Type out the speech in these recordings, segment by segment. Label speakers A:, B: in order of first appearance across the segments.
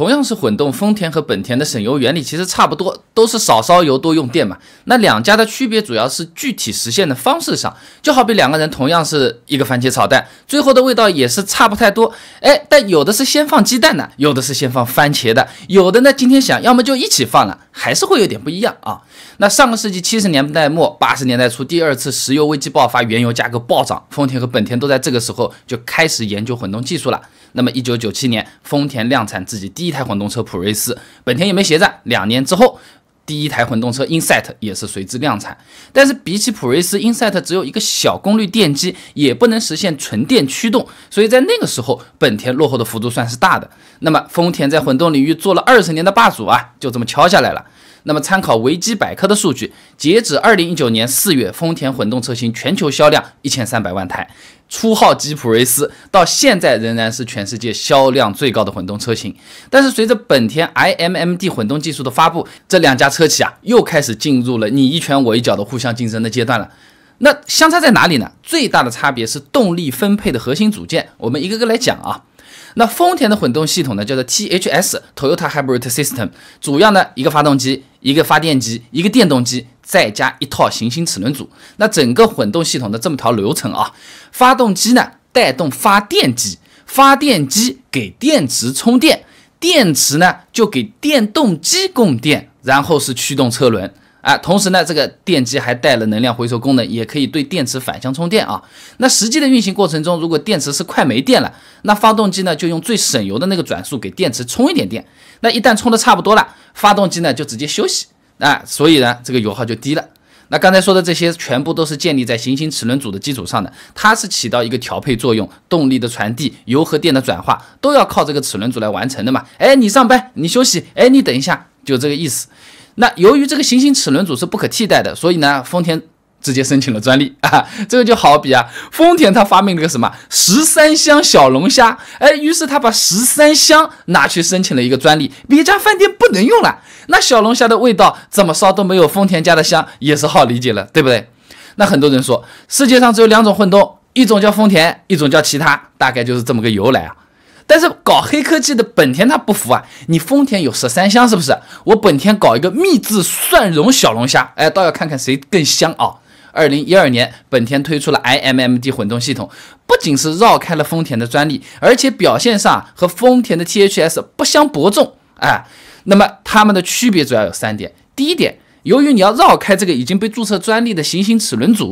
A: 同样是混动，丰田和本田的省油原理其实差不多，都是少烧油多用电嘛。那两家的区别主要是具体实现的方式上，就好比两个人同样是一个番茄炒蛋，最后的味道也是差不太多。哎，但有的是先放鸡蛋的，有的是先放番茄的，有的呢今天想要么就一起放了。还是会有点不一样啊。那上个世纪七十年代末、八十年代初，第二次石油危机爆发，原油价格暴涨，丰田和本田都在这个时候就开始研究混动技术了。那么，一九九七年，丰田量产自己第一台混动车普锐斯，本田也没闲着，两年之后。第一台混动车 Insight 也是随之量产，但是比起普锐斯，Insight 只有一个小功率电机，也不能实现纯电驱动，所以在那个时候，本田落后的幅度算是大的。那么丰田在混动领域做了二十年的霸主啊，就这么敲下来了。那么，参考维基百科的数据，截止二零一九年四月，丰田混动车型全球销量一千三百万台，初号吉普瑞斯到现在仍然是全世界销量最高的混动车型。但是，随着本田 iMMD 混动技术的发布，这两家车企啊，又开始进入了你一拳我一脚的互相竞争的阶段了。那相差在哪里呢？最大的差别是动力分配的核心组件，我们一个个来讲啊。那丰田的混动系统呢，叫做 T H S Toyota Hybrid System，主要呢一个发动机，一个发电机，一个电动机，再加一套行星齿轮组。那整个混动系统的这么条流程啊，发动机呢带动发电机，发电机给电池充电，电池呢就给电动机供电，然后是驱动车轮。啊，同时呢，这个电机还带了能量回收功能，也可以对电池反向充电啊。那实际的运行过程中，如果电池是快没电了，那发动机呢就用最省油的那个转速给电池充一点电。那一旦充的差不多了，发动机呢就直接休息。啊，所以呢，这个油耗就低了。那刚才说的这些全部都是建立在行星齿轮组的基础上的，它是起到一个调配作用，动力的传递、油和电的转化都要靠这个齿轮组来完成的嘛。哎，你上班，你休息，哎，你等一下，就这个意思。那由于这个行星齿轮组是不可替代的，所以呢，丰田直接申请了专利 啊。这个就好比啊，丰田它发明了个什么十三香小龙虾，哎，于是他把十三香拿去申请了一个专利，别家饭店不能用了。那小龙虾的味道怎么烧都没有丰田家的香，也是好理解了，对不对？那很多人说世界上只有两种混动，一种叫丰田，一种叫其他，大概就是这么个由来啊。但是搞黑科技的本田它不服啊！你丰田有十三香是不是？我本田搞一个秘制蒜蓉小龙虾，哎，倒要看看谁更香啊！二零一二年，本田推出了 iMMD 混动系统，不仅是绕开了丰田的专利，而且表现上和丰田的 THS 不相伯仲。哎，那么它们的区别主要有三点：第一点，由于你要绕开这个已经被注册专利的行星齿轮组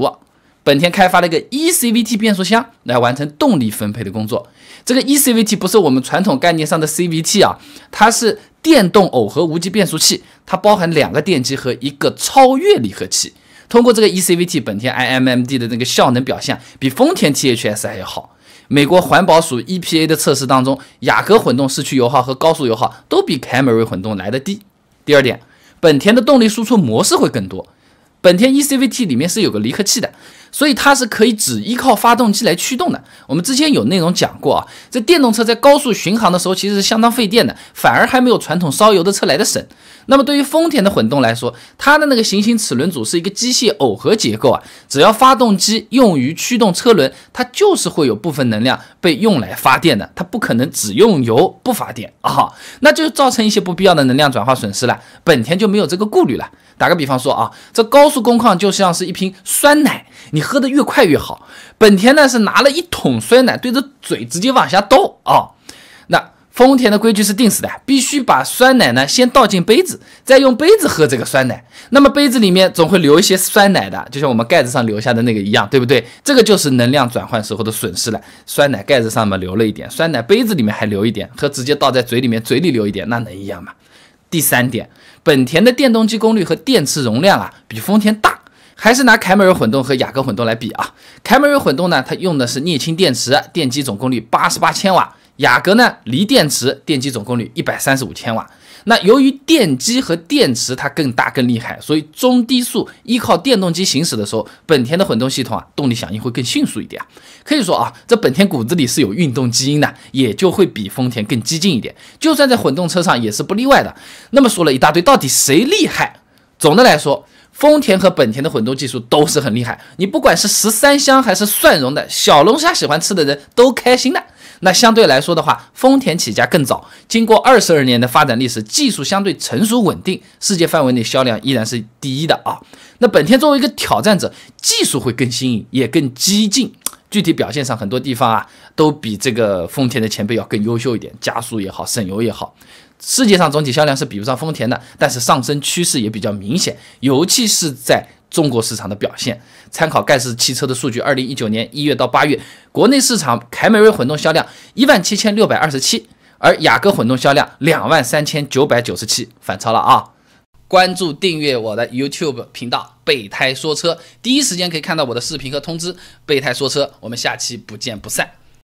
A: 本田开发了一个 eCVT 变速箱来完成动力分配的工作。这个 eCVT 不是我们传统概念上的 CVT 啊，它是电动耦合无级变速器，它包含两个电机和一个超越离合器。通过这个 eCVT，本田 iMMD 的那个效能表现比丰田 THS 还要好。美国环保署 EPA 的测试当中，雅阁混动市区油耗和高速油耗都比凯美瑞混动来的低。第二点，本田的动力输出模式会更多。本田 eCVT 里面是有个离合器的。所以它是可以只依靠发动机来驱动的。我们之前有内容讲过啊，这电动车在高速巡航的时候其实是相当费电的，反而还没有传统烧油的车来的省。那么对于丰田的混动来说，它的那个行星齿轮组是一个机械耦合结构啊，只要发动机用于驱动车轮，它就是会有部分能量被用来发电的，它不可能只用油不发电啊，那就造成一些不必要的能量转化损失了。本田就没有这个顾虑了。打个比方说啊，这高速工况就像是一瓶酸奶，你。喝的越快越好。本田呢是拿了一桶酸奶对着嘴直接往下倒啊。那丰田的规矩是定死的，必须把酸奶呢先倒进杯子，再用杯子喝这个酸奶。那么杯子里面总会留一些酸奶的，就像我们盖子上留下的那个一样，对不对？这个就是能量转换时候的损失了。酸奶盖子上面留了一点，酸奶杯子里面还留一点，和直接倒在嘴里面，嘴里留一点，那能一样吗？第三点，本田的电动机功率和电池容量啊比丰田大。还是拿凯美瑞混动和雅阁混动来比啊。凯美瑞混动呢，它用的是镍氢电池，电机总功率八十八千瓦；雅阁呢，锂电池，电机总功率一百三十五千瓦。那由于电机和电池它更大更厉害，所以中低速依靠电动机行驶的时候，本田的混动系统啊，动力响应会更迅速一点。可以说啊，这本田骨子里是有运动基因的，也就会比丰田更激进一点。就算在混动车上也是不例外的。那么说了一大堆，到底谁厉害？总的来说。丰田和本田的混动技术都是很厉害，你不管是十三香还是蒜蓉的小龙虾喜欢吃的人都开心的。那相对来说的话，丰田起家更早，经过二十二年的发展历史，技术相对成熟稳定，世界范围内销量依然是第一的啊。那本田作为一个挑战者，技术会更新颖，也更激进，具体表现上很多地方啊都比这个丰田的前辈要更优秀一点，加速也好，省油也好。世界上总体销量是比不上丰田的，但是上升趋势也比较明显，尤其是在中国市场的表现。参考盖世汽车的数据，二零一九年一月到八月，国内市场凯美瑞混动销量一万七千六百二十七，而雅阁混动销量两万三千九百九十七，反超了啊！关注订阅我的 YouTube 频道“备胎说车”，第一时间可以看到我的视频和通知。“备胎说车”，我们下期不见不散。